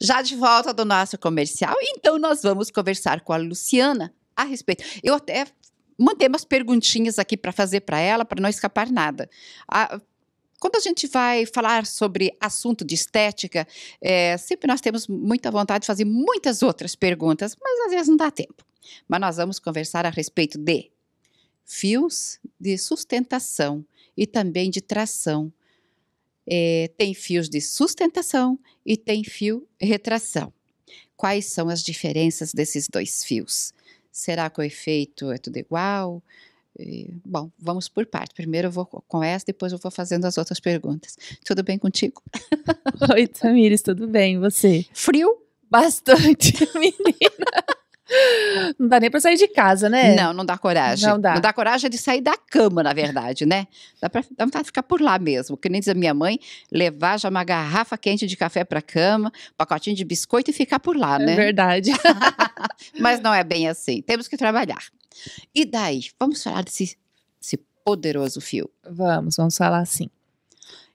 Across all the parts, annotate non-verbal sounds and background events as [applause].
Já de volta do nosso comercial, então nós vamos conversar com a Luciana a respeito. Eu até mandei umas perguntinhas aqui para fazer para ela, para não escapar nada. A, quando a gente vai falar sobre assunto de estética, é, sempre nós temos muita vontade de fazer muitas outras perguntas, mas às vezes não dá tempo. Mas nós vamos conversar a respeito de fios de sustentação e também de tração é, tem fios de sustentação e tem fio retração. Quais são as diferenças desses dois fios? Será que o efeito é tudo igual? E, é, bom, vamos por parte. Primeiro eu vou com essa, depois eu vou fazendo as outras perguntas. Tudo bem contigo? [laughs] Oi, Tamires, tudo bem? E você? Frio? Bastante, [laughs] menina. Não dá nem pra sair de casa, né? Não, não dá coragem. Não dá. Não dá coragem de sair da cama, na verdade, né? Dá, pra, dá vontade de ficar por lá mesmo. Que nem diz a minha mãe, levar já uma garrafa quente de café pra cama, um pacotinho de biscoito e ficar por lá, é né? É verdade. [laughs] Mas não é bem assim. Temos que trabalhar. E daí? Vamos falar desse esse poderoso fio. Vamos, vamos falar assim.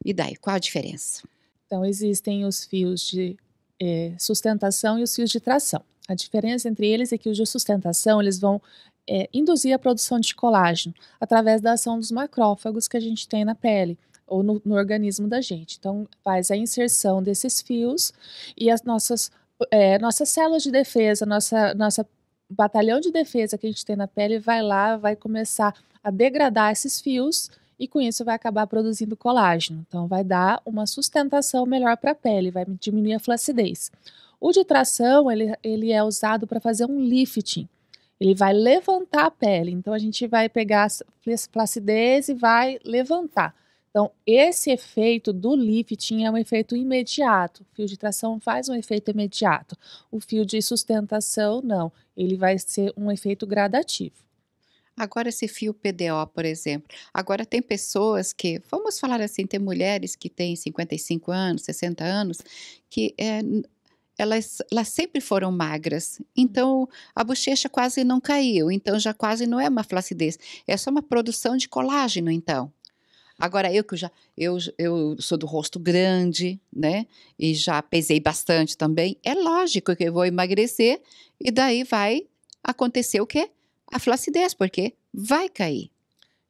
E daí? Qual a diferença? Então, existem os fios de eh, sustentação e os fios de tração. A diferença entre eles é que os de sustentação eles vão é, induzir a produção de colágeno através da ação dos macrófagos que a gente tem na pele ou no, no organismo da gente. Então, faz a inserção desses fios e as nossas, é, nossas células de defesa, nossa, nossa batalhão de defesa que a gente tem na pele vai lá, vai começar a degradar esses fios e com isso vai acabar produzindo colágeno. Então, vai dar uma sustentação melhor para a pele, vai diminuir a flacidez. O de tração, ele, ele é usado para fazer um lifting. Ele vai levantar a pele. Então, a gente vai pegar a flacidez e vai levantar. Então, esse efeito do lifting é um efeito imediato. O fio de tração faz um efeito imediato. O fio de sustentação, não. Ele vai ser um efeito gradativo. Agora, esse fio PDO, por exemplo. Agora, tem pessoas que, vamos falar assim, tem mulheres que têm 55 anos, 60 anos, que é, elas, elas sempre foram magras. Hum. Então, a bochecha quase não caiu. Então, já quase não é uma flacidez. É só uma produção de colágeno, então. Agora, eu que já eu, eu sou do rosto grande, né? E já pesei bastante também. É lógico que eu vou emagrecer e daí vai acontecer o quê? A flacidez, porque vai cair.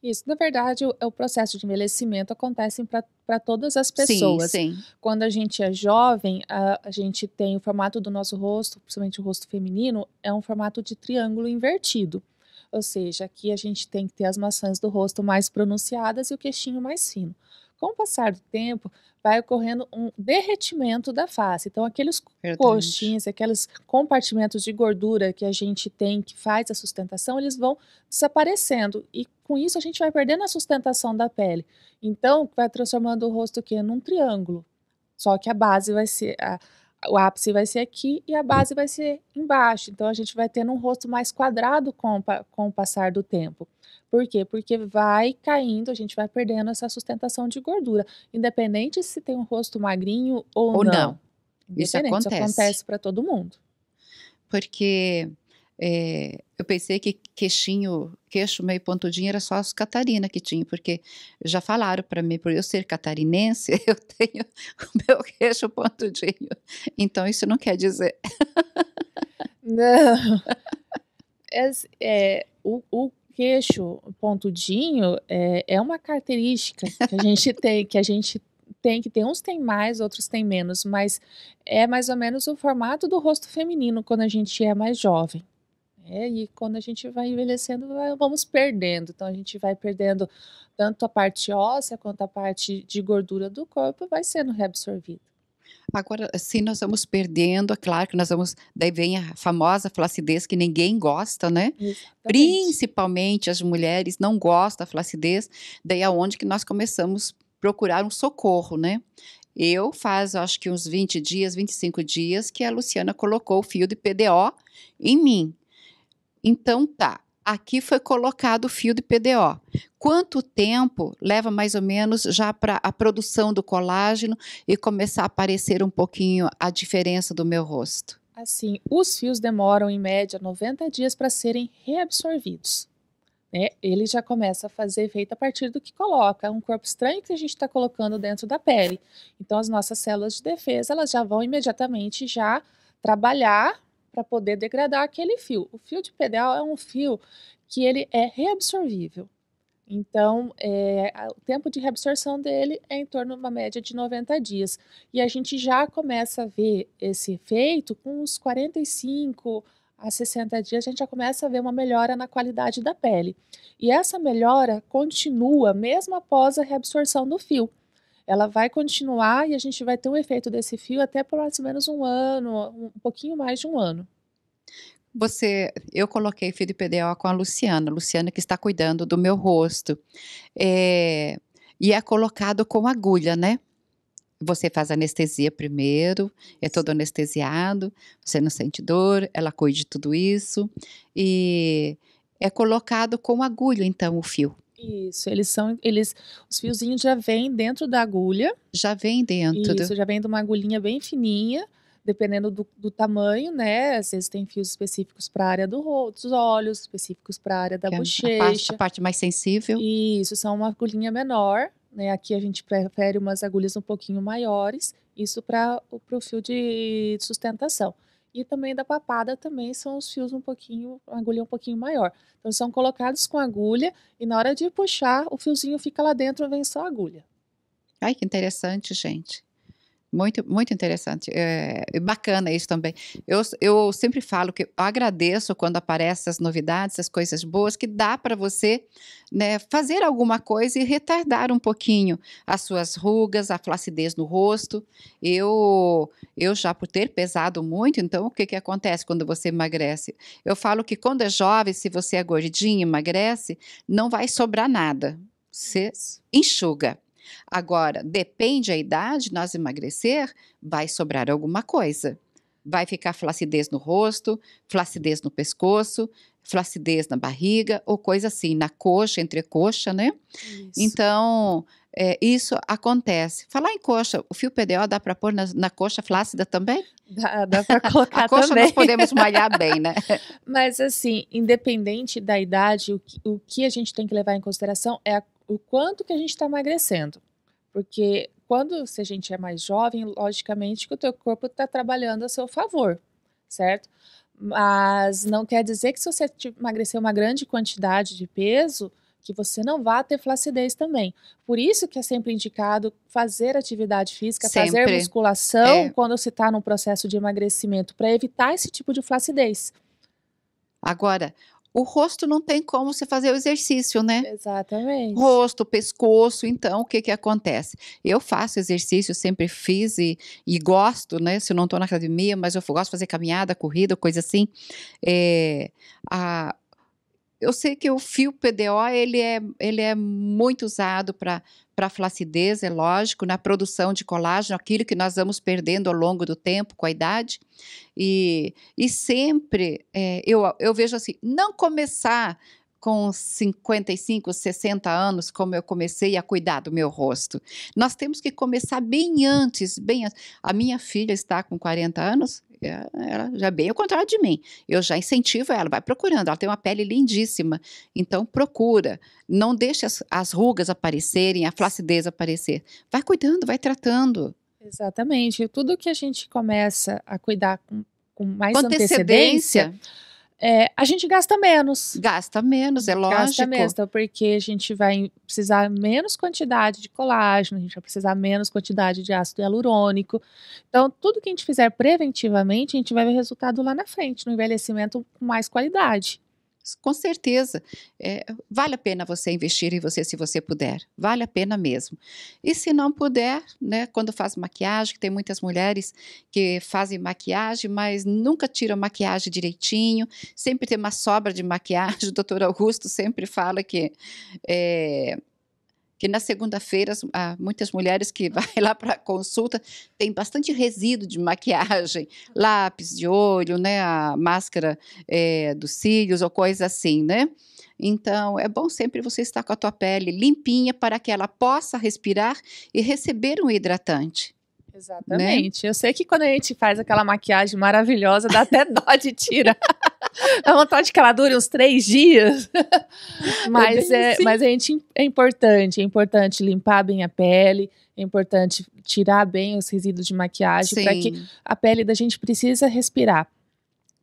Isso, na verdade, o, é o processo de envelhecimento acontece para para todas as pessoas. Sim, sim. Quando a gente é jovem, a, a, gente tem o formato do nosso rosto, principalmente o rosto feminino, é um formato de triângulo invertido. Ou seja, aqui a gente tem que ter as maçãs do rosto mais pronunciadas e o queixinho mais fino. Com o passar do tempo, vai ocorrendo um derretimento da face. Então, aqueles coxinhos, aqueles compartimentos de gordura que a gente tem, que faz a sustentação, eles vão desaparecendo. E com isso a gente vai perdendo a sustentação da pele. Então, vai transformando o rosto que num triângulo. Só que a base vai ser a, o ápice vai ser aqui e a base vai ser embaixo. Então a gente vai tendo um rosto mais quadrado com, com o passar do tempo. Por quê? Porque vai caindo, a gente vai perdendo essa sustentação de gordura, independente se tem um rosto magrinho ou, ou não. não. Isso acontece, isso acontece para todo mundo. Porque é, eu pensei que queixinho, queixo meio pontudinho era só os Catarina que tinha, porque já falaram para mim, por eu ser catarinense, [laughs] eu tenho o meu queixo pontudinho. Então isso não quer dizer. Não. É, é o, o, queixo pontudinho é, é uma característica que a gente [laughs] tem, que a gente tem que tem uns tem mais, outros tem menos, mas é mais ou menos o formato do rosto feminino quando a gente é mais jovem. É, e quando a gente vai envelhecendo, vamos perdendo. Então, a gente vai perdendo tanto a parte óssea quanto a parte de gordura do corpo, vai sendo reabsorvida. Agora, se nós vamos perdendo, é claro que nós vamos. Daí vem a famosa flacidez que ninguém gosta, né? Exatamente. Principalmente as mulheres não gostam da flacidez. Daí é onde que nós começamos a procurar um socorro, né? Eu faz, acho que uns 20 dias, 25 dias, que a Luciana colocou o fio de PDO em mim. Então tá, aqui foi colocado o fio de PDO. Quanto tempo leva mais ou menos já para a produção do colágeno e começar a aparecer um pouquinho a diferença do meu rosto? Assim, os fios demoram em média 90 dias para serem reabsorvidos. Né? Ele já começa a fazer efeito a partir do que coloca, é um corpo estranho que a gente está colocando dentro da pele. Então, as nossas células de defesa elas já vão imediatamente já trabalhar para poder degradar aquele fio. O fio de pedal é um fio que ele é reabsorvível. Então, é, o tempo de reabsorção dele é em torno de uma média de 90 dias. E a gente já começa a ver esse efeito com uns 45 a 60 dias, a gente já começa a ver uma melhora na qualidade da pele. E essa melhora continua mesmo após a reabsorção do fio ela vai continuar e a gente vai ter um efeito desse fio até por mais ou menos um ano, um pouquinho mais de um ano. Você, eu coloquei fio de PDO com a Luciana, Luciana que está cuidando do meu rosto, é, e é colocado com agulha, né? você faz anestesia primeiro, é todo anestesiado, você não sente dor, ela cuida de tudo isso e é colocado com agulha então o fio. Isso, eles são, eles, os fiozinhos já vêm dentro da agulha. Já vem dentro. Isso, do... já vem de uma agulhinha bem fininha, dependendo do, do tamanho, né? Às vezes tem fios específicos para a área do rosto, dos olhos, específicos para a área da que é bochecha. a parte, a parte mais sensível. Isso, são uma agulhinha menor, né? Aqui a gente prefere umas agulhas um pouquinho maiores, isso para o fio de sustentação. E também da papada também são os fios um pouquinho, uma agulha um pouquinho maior. Então são colocados com agulha e na hora de puxar, o fiozinho fica lá dentro, vem só a agulha. Ai, que interessante, gente. Muito, muito interessante. É, é, bacana isso também. Eu, eu sempre falo que agradeço quando aparecem as novidades, as coisas boas, que dá para você né, fazer alguma coisa e retardar um pouquinho as suas rugas, a flacidez no rosto. Eu, eu já por ter pesado muito, então o que, que acontece quando você emagrece? Eu falo que quando é jovem, se você é gordinho, emagrece, não vai sobrar nada. Você enxuga. Agora, depende a idade, nós emagrecer, vai sobrar alguma coisa. Vai ficar flacidez no rosto, flacidez no pescoço, flacidez na barriga, ou coisa assim, na coxa, entre coxa né? Isso. Então, é, isso acontece. Falar em coxa, o fio PDO dá para pôr na, na, coxa flácida também? Dá, dá para [laughs] colocar a coxa também. nós podemos malhar bem, né? [laughs] Mas assim, independente da idade, o que, o que a gente tem que levar em consideração é a o quanto que a gente está emagrecendo. Porque quando se a gente é mais jovem, logicamente que o teu corpo está trabalhando a seu favor, certo? Mas não quer dizer que se você emagrecer uma grande quantidade de peso, que você não vá ter flacidez também. Por isso que é sempre indicado fazer atividade física, sempre. fazer musculação é. quando se está num processo de emagrecimento, para evitar esse tipo de flacidez. Agora, o rosto não tem como você fazer o exercício, né? Exatamente. Rosto, pescoço, então o que que acontece? Eu faço exercício, sempre fiz e, e gosto, né? Se eu não estou na academia, mas eu gosto de fazer caminhada, corrida, coisa assim. É, a, eu sei que o fio PDO ele é, ele é muito usado para para flacidez, é lógico, na produção de colágeno, aquilo que nós vamos perdendo ao longo do tempo, com a idade. E, e sempre é, eu, eu vejo assim, não começar com 55, 60 anos, como eu comecei a cuidar do meu rosto. Nós temos que começar bem antes, bem antes. A minha filha está com 40 anos, ela já é bem ao contrário de mim. Eu já incentivo ela, vai procurando. Ela tem uma pele lindíssima, então procura. Não deixe as, as rugas aparecerem, a flacidez aparecer. Vai cuidando, vai tratando. Exatamente. Tudo que a gente começa a cuidar com, com mais com antecedência, antecedência é, a gente gasta menos. Gasta menos, é lógico. Gasta menos, então, porque a gente vai precisar menos quantidade de colágeno, a gente vai precisar menos quantidade de ácido hialurônico. Então, tudo que a gente fizer preventivamente, a gente vai ver resultado lá na frente, no envelhecimento com mais qualidade. Com certeza, é, vale a pena você investir em você se você puder, vale a pena mesmo. E se não puder, né, quando faz maquiagem, tem muitas mulheres que fazem maquiagem, mas nunca tiram maquiagem direitinho, sempre tem uma sobra de maquiagem. [laughs] O doutor Augusto sempre fala que é, que na segunda-feira há ah, muitas mulheres que [laughs] vai lá para consulta tem bastante resíduo de maquiagem, [laughs] lápis de olho, né, a máscara é, dos cílios ou coisa assim, né? Então, é bom sempre você estar com a tua pele limpinha para que ela possa respirar e receber um hidratante. Né? Exatamente. Né? Eu sei que quando a gente faz aquela maquiagem maravilhosa, dá até [laughs] dó de tirar. [laughs] Dá vontade que ela dure uns três dias. [laughs] Mas é, é, assim. mas a gente, é importante, é importante limpar bem a pele, é importante tirar bem os resíduos de maquiagem, para que a pele da gente precisa respirar.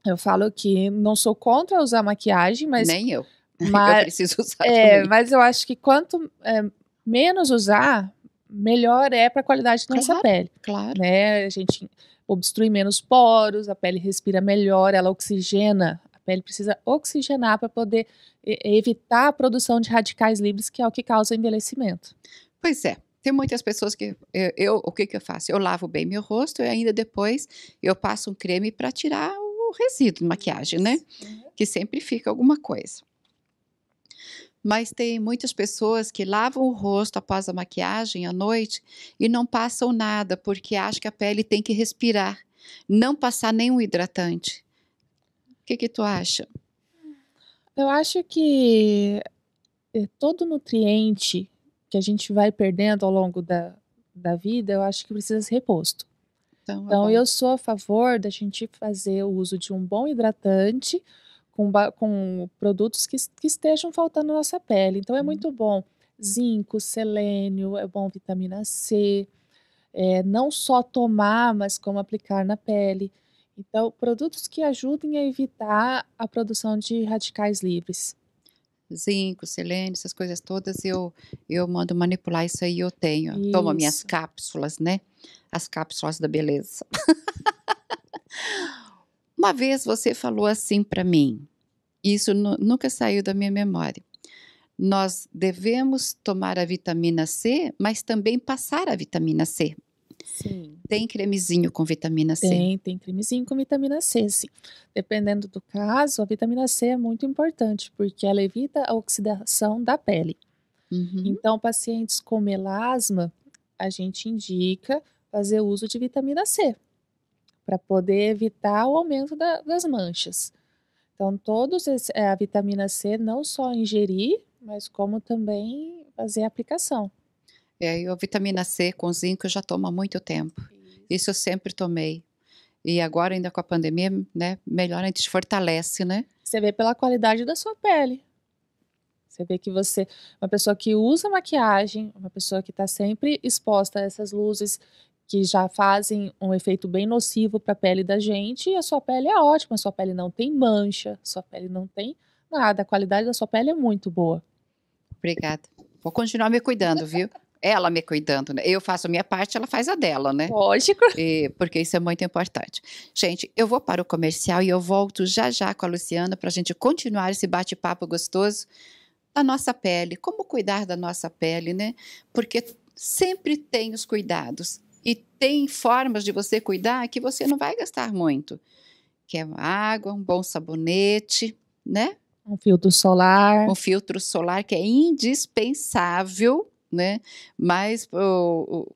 Eu falo que não sou contra usar maquiagem, mas. Nem eu. [laughs] Mas, eu preciso usar. É, mas eu acho que quanto é, menos usar, melhor é para a qualidade da claro, nossa pele. Claro. Né? A gente obstrui menos poros, a pele respira melhor, ela oxigena. A pele precisa oxigenar para poder evitar a produção de radicais livres, que é o que causa envelhecimento. Pois é. Tem muitas pessoas que eu, eu o que, que eu faço? Eu lavo bem meu rosto e ainda depois eu passo um creme para tirar o resíduo de maquiagem, né? Que sempre fica alguma coisa mas tem muitas pessoas que lavam o rosto após a maquiagem à noite e não passam nada porque acham que a pele tem que respirar, não passar nenhum hidratante. O que, que tu acha? Eu acho que eh, todo nutriente que a gente vai perdendo ao longo da, da vida, eu acho que precisa ser reposto. Então, é então eu sou a favor da gente fazer o uso de um bom hidratante com, com produtos que, que estejam faltando na nossa pele. Então é uhum. muito bom zinco, selênio, é bom vitamina C, é, não só tomar, mas como aplicar na pele. Então, produtos que ajudem a evitar a produção de radicais livres. Zinco, selênio, essas coisas todas, eu, eu mando manipular isso aí, eu tenho. Isso. Tomo minhas cápsulas, né? As cápsulas da beleza. [laughs] Uma vez você falou assim para mim, isso nunca saiu da minha memória. Nós devemos tomar a vitamina C, mas também passar a vitamina C. Sim. Tem cremezinho com vitamina C? Tem, tem cremezinho com vitamina C, sim. Dependendo do caso, a vitamina C é muito importante, porque ela evita a oxidação da pele. Uhum. Então, pacientes com melasma, a gente indica fazer uso de vitamina C para poder evitar o aumento da, das manchas. Então, todos esse, é, a vitamina C não só ingerir, mas como também fazer a aplicação. É, eu a vitamina C com zinco eu já tomo há muito tempo. Isso. Isso eu sempre tomei. E agora ainda com a pandemia, né, melhor a gente fortalece, né? Você vê pela qualidade da sua pele. Você vê que você, uma pessoa que usa maquiagem, uma pessoa que está sempre exposta a essas luzes que já fazem um efeito bem nocivo para a pele da gente, e a sua pele é ótima, a sua pele não tem mancha, a sua pele não tem nada, a qualidade da sua pele é muito boa. Obrigada. Vou continuar me cuidando, viu? ela me cuidando, né? Eu faço a minha parte, ela faz a dela, né? Lógico. E, porque isso é muito importante. Gente, eu vou para o comercial e eu volto já já com a Luciana para a gente continuar esse bate-papo gostoso da nossa pele. Como cuidar da nossa pele, né? Porque sempre tem os cuidados. E tem formas de você cuidar que você não vai gastar muito. Que é água, um bom sabonete, né? Um filtro solar. Um filtro solar que é indispensável, né? Mas o,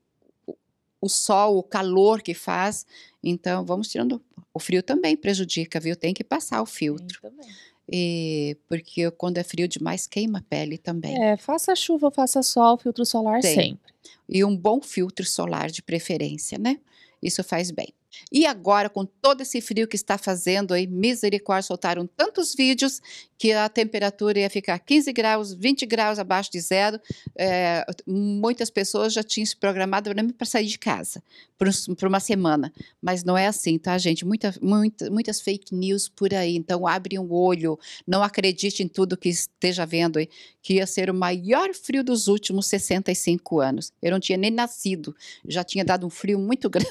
o, o sol, o calor que faz. Então, vamos tirando. O frio também prejudica, viu? Tem que passar o filtro. também. E porque quando é frio demais, queima a pele também. É, faça chuva, faça sol, filtro solar Tem. sempre. E um bom filtro solar de preferência, né? Isso faz bem. E agora, com todo esse frio que está fazendo aí, misericórdia, soltaram tantos vídeos que a temperatura ia ficar 15 graus, 20 graus abaixo de zero. É, muitas pessoas já tinham se programado para sair de casa por, uma semana. Mas não é assim, tá, gente? Muita, muita, muitas fake news por aí. Então, abre um olho, não acredite em tudo que esteja vendo aí, que ia ser o maior frio dos últimos 65 anos. Eu não tinha nem nascido, já tinha dado um frio muito [laughs] grande.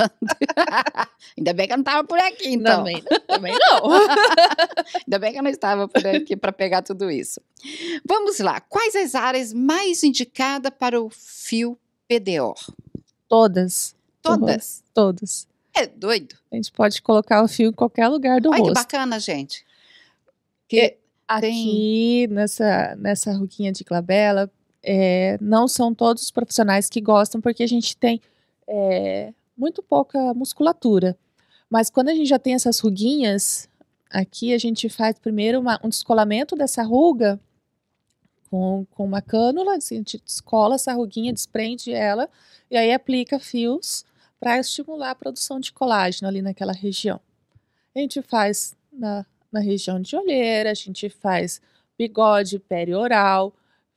Então. [laughs] Ainda bem que eu não estava por aqui, então. Também, também não. Ainda bem que eu não estava por aqui para pegar tudo isso. Vamos lá. Quais as áreas mais indicadas para o fio PDO? Todas. Todas? Uhum. Todas. É doido. A gente pode colocar o fio em qualquer lugar do Olha rosto. Olha que bacana, gente. Que é, aqui tem... nessa, nessa ruquinha de clabela é, não são todos os profissionais que gostam, porque a gente tem é, muito pouca musculatura. Mas quando a gente já tem essas ruguinhas, aqui a gente faz primeiro uma, um descolamento dessa ruga com, com uma cânula, assim, a gente descola essa ruguinha, desprende ela e aí aplica fios para estimular a produção de colágeno ali naquela região. A gente faz na, na região de olheira, a gente faz bigode perioral,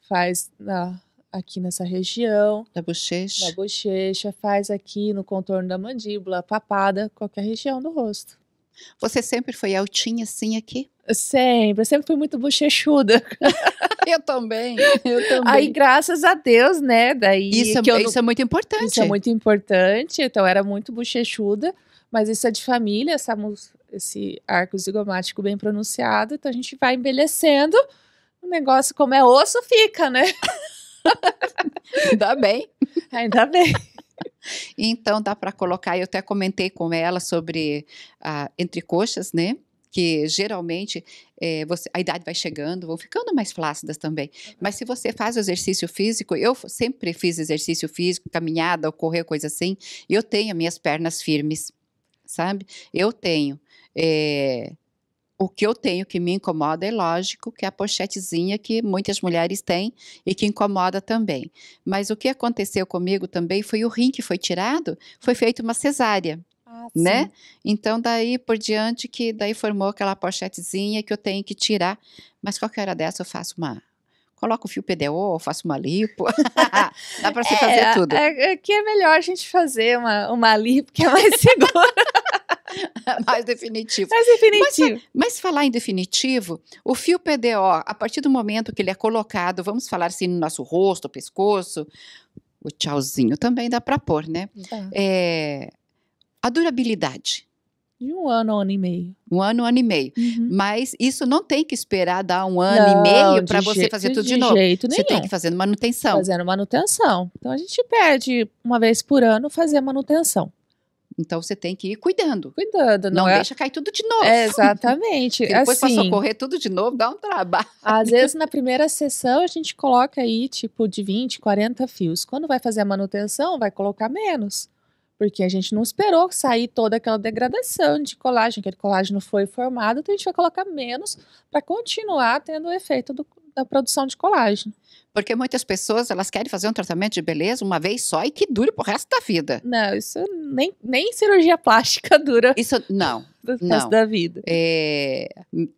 faz na, aqui nessa região. Da bochecha. Da bochecha, faz aqui no contorno da mandíbula, papada, qualquer região do rosto. Você sempre foi altinha assim aqui? Sempre, eu sempre fui muito bochechuda. [laughs] eu também, eu [laughs] também. Aí, graças a Deus, né? Daí isso, é, isso não... é muito importante. Isso é muito importante. Então, era muito bochechuda, mas isso é de família, essa, esse arco zigomático bem pronunciado. Então, a gente vai envelhecendo. O negócio, como é osso, fica, né? [laughs] [laughs] Ainda bem. Ainda bem. Então dá para colocar, eu até comentei com ela sobre a ah, coxas, né? Que geralmente é, você, a idade vai chegando, vão ficando mais flácidas também. Mas se você faz o exercício físico, eu sempre fiz exercício físico, caminhada, correr, coisa assim, eu tenho minhas pernas firmes, sabe? Eu tenho. É, o que eu tenho que me incomoda é lógico que é a pochetezinha que muitas mulheres têm e que incomoda também. Mas o que aconteceu comigo também foi o rim que foi tirado, foi feita uma cesárea. Ah, né? Então daí por diante que daí formou aquela pochetezinha que eu tenho que tirar, mas qualquer hora dessa eu faço uma coloco o fio PDO, faço uma lipo. [laughs] Dá para você é, fazer é, tudo. É, é, que é melhor a gente fazer uma, uma lipo, que é mais [laughs] segura. [laughs] mais definitivo. Mais definitivo. Mas, mas, falar em definitivo, o fio PDO, a partir do momento que ele é colocado, vamos falar assim no nosso rosto, pescoço, o tchauzinho também dá para pôr, né? Tá. É, a durabilidade. De um ano, um ano e meio. Um ano, um ano e meio. Uhum. Mas isso não tem que esperar dar um ano não, e meio para você fazer tudo de, de novo. Jeito nenhum. Você tem que fazer manutenção. Fazendo manutenção. Então a gente pede uma vez por ano fazer manutenção. Então você tem que ir cuidando. Cuidando, não, não é? deixa cair tudo de novo. É, [laughs] exatamente. depois assim, para socorrer tudo de novo, dá um trabalho. Às [laughs] vezes na primeira sessão a gente coloca aí tipo de 20, 40 fios. Quando vai fazer a manutenção, vai colocar menos. Porque a gente não esperou sair toda aquela degradação de colágeno, aquele colágeno foi formado, então a gente vai colocar menos para continuar tendo o efeito do, da produção de colágeno. Porque muitas pessoas, elas querem fazer um tratamento de beleza uma vez só e que dure pro resto da vida. Não, isso nem, nem cirurgia plástica [laughs] dura. Isso, não. não. da vida. É,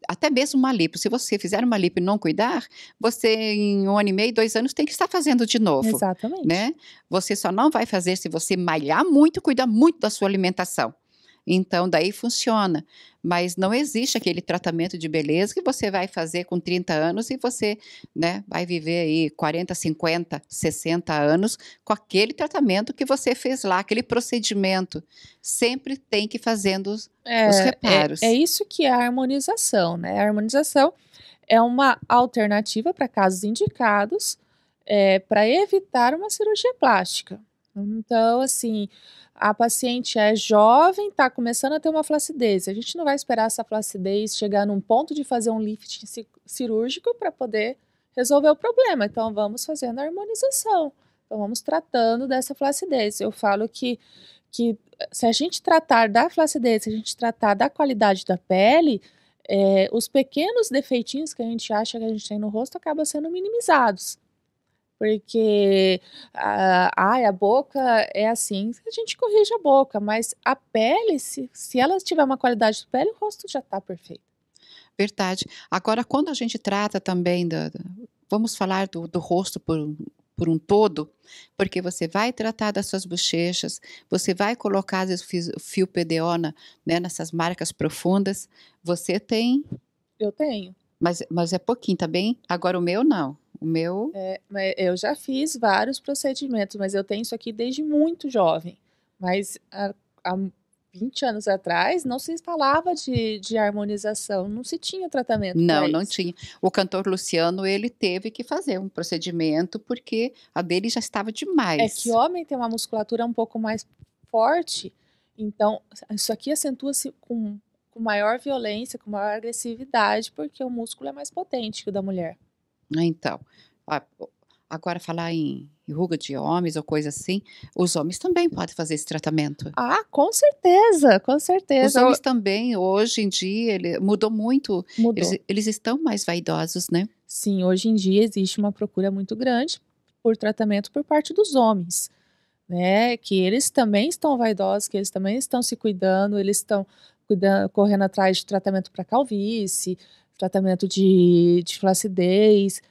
até mesmo uma lipo. Se você fizer uma lipo e não cuidar, você em um ano e meio, dois anos, tem que estar fazendo de novo. Exatamente. Né? Você só não vai fazer se você malhar muito cuidar muito da sua alimentação. Então, daí funciona. Mas não existe aquele tratamento de beleza que você vai fazer com 30 anos e você né, vai viver aí 40, 50, 60 anos com aquele tratamento que você fez lá, aquele procedimento. Sempre tem que ir fazendo os, é, os é, reparos. É, é isso que é a harmonização, né? A harmonização é uma alternativa para casos indicados é, para evitar uma cirurgia plástica. Então, assim, a paciente é jovem, está começando a ter uma flacidez. A gente não vai esperar essa flacidez chegar num ponto de fazer um lifting cirúrgico para poder resolver o problema. Então, vamos fazendo a harmonização. Então, vamos tratando dessa flacidez. Eu falo que, que eh, se a gente tratar da flacidez, se a gente tratar da qualidade da pele, é, os pequenos defeitinhos que a gente acha que a gente tem no rosto acabam sendo minimizados porque ah, a boca é assim, a gente corrige a boca, mas a pele, se, se ela tiver uma qualidade de pele, o rosto já está perfeito. Verdade. Agora, quando a gente trata também, da, vamos falar do, do rosto por, por um todo, porque você vai tratar das suas bochechas, você vai colocar às vezes, fio PDO né, nessas marcas profundas. Você tem? Eu tenho. Mas, mas é pouquinho, tá bem? Agora o meu não. O meu. É, eu já fiz vários procedimentos, mas eu tenho isso aqui desde muito jovem. Mas há, há 20 anos atrás não se falava de, de harmonização, não se tinha tratamento. Não, não tinha. O cantor Luciano, ele teve que fazer um procedimento porque a dele já estava é demais. É que homem tem uma musculatura um pouco mais forte, então isso aqui acentua-se com, com maior violência, com maior agressividade, porque o músculo é mais potente que o da mulher. Né, então, agora falar em ruga de homens ou coisa assim, os homens também podem fazer esse tratamento. Ah, com certeza, com certeza. Os homens também, hoje em dia, ele mudou muito. Mudou. Eles, eles estão mais vaidosos, né? Sim, hoje em dia existe uma procura muito grande por tratamento por parte dos homens, né? Que eles também estão vaidosos, que eles também estão se cuidando, eles estão cuidando, correndo atrás de tratamento para calvície, tratamento de, de flacidez,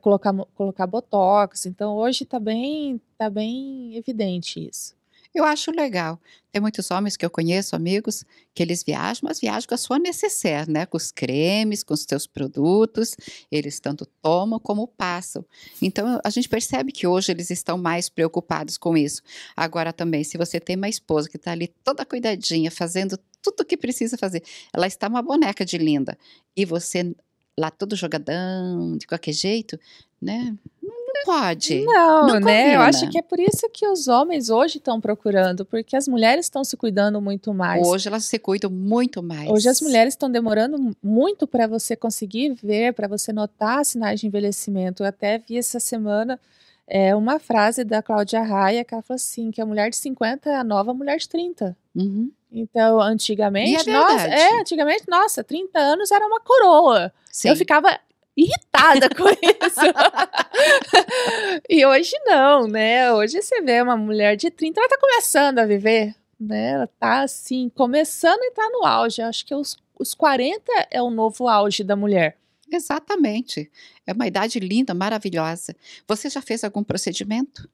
colocar, colocar botox. Então, hoje está bem, tá bem evidente isso. Eu acho legal. Tem muitos homens que eu conheço, amigos, que eles viajam, mas viajam com a sua necessaire, né? Com os cremes, com os seus produtos, eles tanto tomam como passam. Então, a gente percebe que hoje eles estão mais preocupados com isso. Agora também, se você tem uma esposa que está ali toda cuidadinha, fazendo tudo o que precisa fazer. Ela está uma boneca de linda. E você lá todo jogadão, de qualquer jeito, né? Não pode. Não, não né? Eu acho que é por isso que os homens hoje estão procurando, porque as mulheres estão se cuidando muito mais. Hoje elas se cuidam muito mais. Hoje as mulheres estão demorando muito para você conseguir ver, para você notar sinais de envelhecimento. Eu até vi essa semana é, uma frase da Cláudia Raia que ela falou assim: que a mulher de 50 é a nova mulher de 30. Uhum. Então, antigamente, é é, antigamente, nossa, 30 é, anos era uma coroa. Sim. Eu ficava irritada com [laughs] isso. e hoje não, né? Hoje você vê uma mulher de 30, ela tá começando a viver, né? Ela tá assim, começando a entrar no auge. Acho que é os, os 40 é o novo auge da mulher. Exatamente. É uma idade linda, maravilhosa. Você já fez algum procedimento?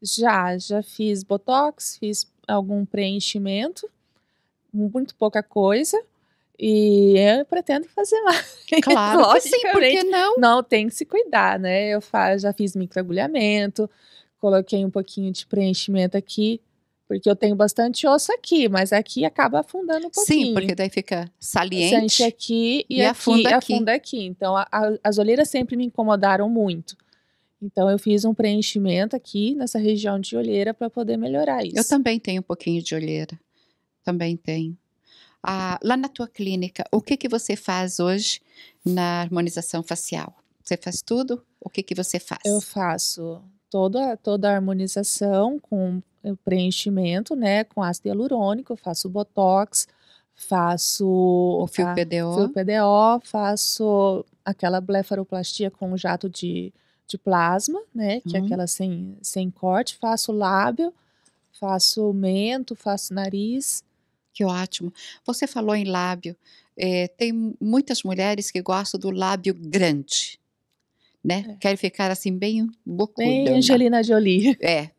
Já, já fiz botox, fiz algum preenchimento muito pouca coisa. E eu pretendo fazer mais. [laughs] Claro, sim por porque não? Não, tem que se cuidar, né? Eu faz, já fiz microagulhamento, coloquei um pouquinho de preenchimento aqui, porque eu tenho bastante osso aqui, mas aqui acaba afundando um pouquinho. Sim, porque daí fica saliente. Sente aqui e, e aqui, afunda, aqui. afunda aqui. Então, a, a, as olheiras sempre me incomodaram muito. Então, eu fiz um preenchimento aqui nessa região de olheira para poder melhorar isso. Eu também tenho um pouquinho de olheira. Também tenho. Ah, lá na tua clínica, o que que você faz hoje na harmonização facial? Você faz tudo? O que que você faz? Eu faço toda toda a harmonização com preenchimento, né, com ácido hialurônico, faço botox, faço o fio PDO, fio PDO, faço aquela blefaroplastia com jato de, de plasma, né, que é uhum. é aquela sem sem corte, faço lábio, faço mento, faço nariz, que ótimo. Você falou em lábio. É, tem muitas mulheres que gostam do lábio grande, né? É. Querem ficar assim bem bocuda. Bem Angelina Jolie. [laughs] É.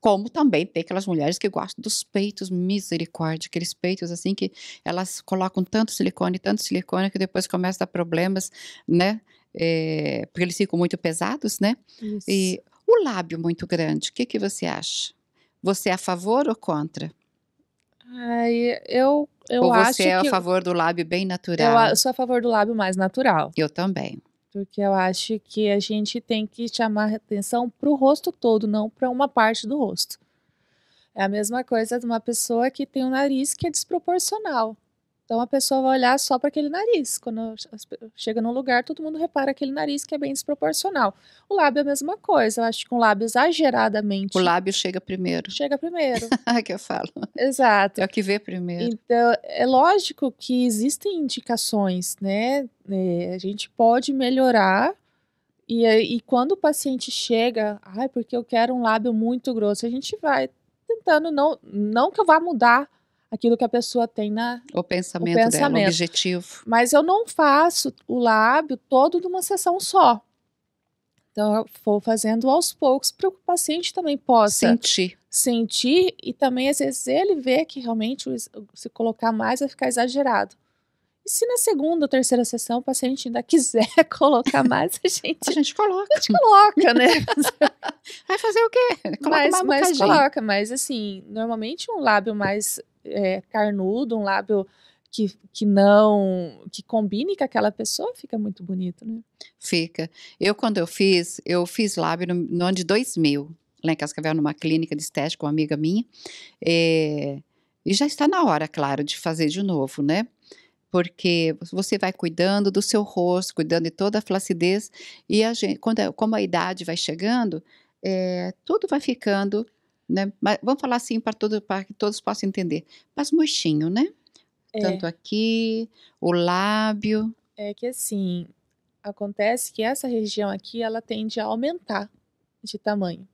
Como também tem aquelas mulheres que gostam dos peitos, misericórdia, aqueles peitos assim que elas colocam tanto silicone, tanto silicone que depois começa a dar problemas, né? É, porque eles ficam muito pesados, né? Isso. E o lábio muito grande, o que, que você acha? Você é a favor ou contra? Ai, eu eu Ou você é a favor do lábio bem natural? Eu, eu sou a favor do lábio mais natural. Eu também. Porque eu acho que a gente tem que chamar atenção para o rosto todo, não para uma parte do rosto. É a mesma coisa de uma pessoa que tem um nariz que é desproporcional. Então a pessoa vai olhar só para aquele nariz. Quando chega num lugar, todo mundo repara aquele nariz que é bem desproporcional. O lábio é a mesma coisa. Eu acho que um lábio exageradamente. O lábio chega primeiro. Chega primeiro. [laughs] É que eu falo. Exato. É o que vê primeiro. Então, é lógico que existem indicações, né? É, a gente pode melhorar e, e, quando o paciente chega, ai, porque eu quero um lábio muito grosso, a gente vai tentando, não, não que eu vá mudar aquilo que a pessoa tem na o pensamento, o pensamento. dela, o objetivo. Mas eu não faço o lábio todo de uma sessão só. Então eu vou fazendo aos poucos para o paciente também possa sentir, sentir e também às vezes ele vê que realmente se colocar mais vai ficar exagerado. E se na segunda ou terceira sessão o paciente ainda [laughs] quiser colocar mais, a gente. A gente coloca. A gente coloca, né? [laughs] Vai fazer o quê? Coloca mas, mas coloca, mas assim, normalmente um lábio mais é, carnudo, um lábio que, que não que combine com aquela pessoa, fica muito bonito, né? Fica. Eu quando eu fiz, eu fiz lábio no, no ano de 2000, lá em Cascavel, numa clínica de estética, uma amiga minha, é, e já está na hora, claro, de fazer de novo, né? Porque você vai cuidando do seu rosto, cuidando de toda a flacidez, e a gente, quando, é, como a idade vai chegando, é, tudo vai ficando né? Mas vamos falar assim para todo, que todos possam entender. Mas murchinho, né? É. Tanto aqui, o lábio. É que assim, acontece que essa região aqui, ela tende a aumentar de tamanho.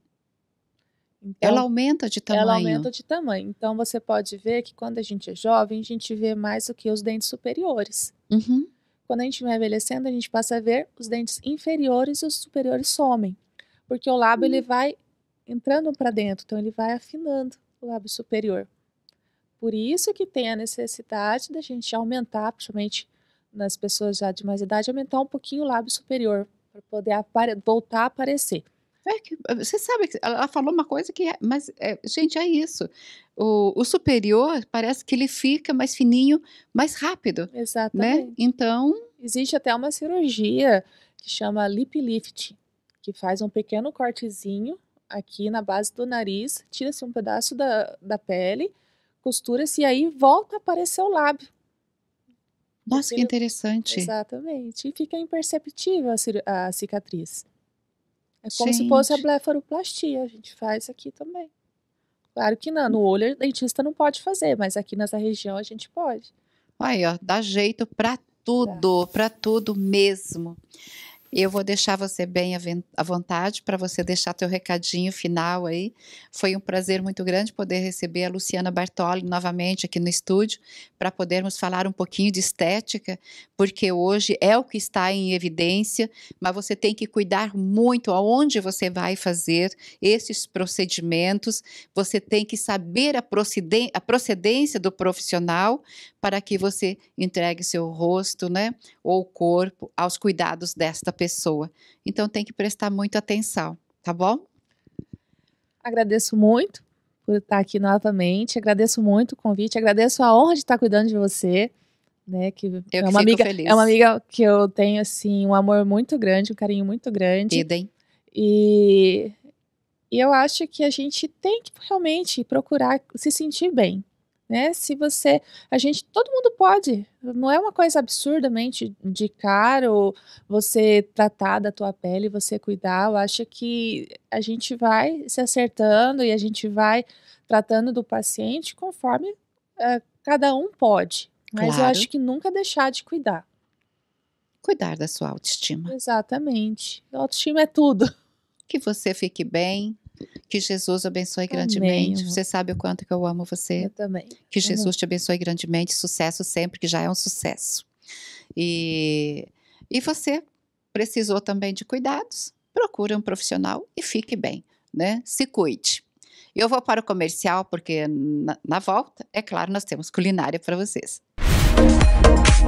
Então, ela aumenta de tamanho. Ela aumenta de tamanho. Então você pode ver que quando a gente é jovem, a gente vê mais do que os dentes superiores. Uhum. Quando a gente vai envelhecendo, a gente passa a ver os dentes inferiores e os superiores somem, porque o lábio uhum. ele vai entrando para dentro, então ele vai afinando o lábio superior. Por isso que tem a necessidade da gente aumentar, principalmente nas pessoas já de mais idade, aumentar um pouquinho o lábio superior para poder voltar a aparecer. É que, você sabe que ela falou uma coisa que, é, mas é, gente, é isso. O, o, superior parece que ele fica mais fininho, mais rápido. Né? Exatamente. Né? Então existe até uma cirurgia que chama lip lift, que faz um pequeno cortezinho aqui na base do nariz, tira-se um pedaço da, da pele, costura-se e aí volta a aparecer o lábio. Nossa, Porque que interessante. Ele... Exatamente. E fica imperceptível a, cicatriz. É como gente. se fosse a blefaroplastia, a gente faz aqui também. Claro que não, no olho o dentista não pode fazer, mas aqui nessa região a gente pode. Aí, ó, dá jeito para tudo, para tudo mesmo. Eu vou deixar você bem à vontade para você deixar teu recadinho final aí. Foi um prazer muito grande poder receber a Luciana Bartoli novamente aqui no estúdio para podermos falar um pouquinho de estética, porque hoje é o que está em evidência, mas você tem que cuidar muito aonde você vai fazer esses procedimentos. Você tem que saber a, procedência do profissional para que você entregue seu rosto, né, ou corpo aos cuidados desta pessoa. Então tem que prestar muita atenção, tá bom? Agradeço muito por estar aqui novamente. Agradeço muito o convite, agradeço a honra de estar cuidando de você. Né, que, eu é que uma amiga, feliz. é uma amiga que eu tenho assim um amor muito grande, um carinho muito grande. Idem. E, e eu acho que a gente tem que realmente procurar se sentir bem, né? Se você, a gente, todo mundo pode. Não é uma coisa absurdamente de caro você tratar da tua pele, você cuidar. Eu acho que a gente vai se acertando e a gente vai tratando do paciente conforme uh, cada um pode. Mas claro. eu acho que nunca deixar de cuidar. Cuidar da sua autoestima. Exatamente. autoestima é tudo. Que você fique bem, que Jesus abençoe grandemente. Você sabe o quanto que eu amo você. Eu também. Que Jesus te abençoe grandemente. Sucesso sempre, que já é um sucesso. E, e você precisou também de cuidados? Procure um profissional e fique bem, né? Se cuide. Eu vou para o comercial, porque na, na volta, é claro, nós temos culinária para vocês. Música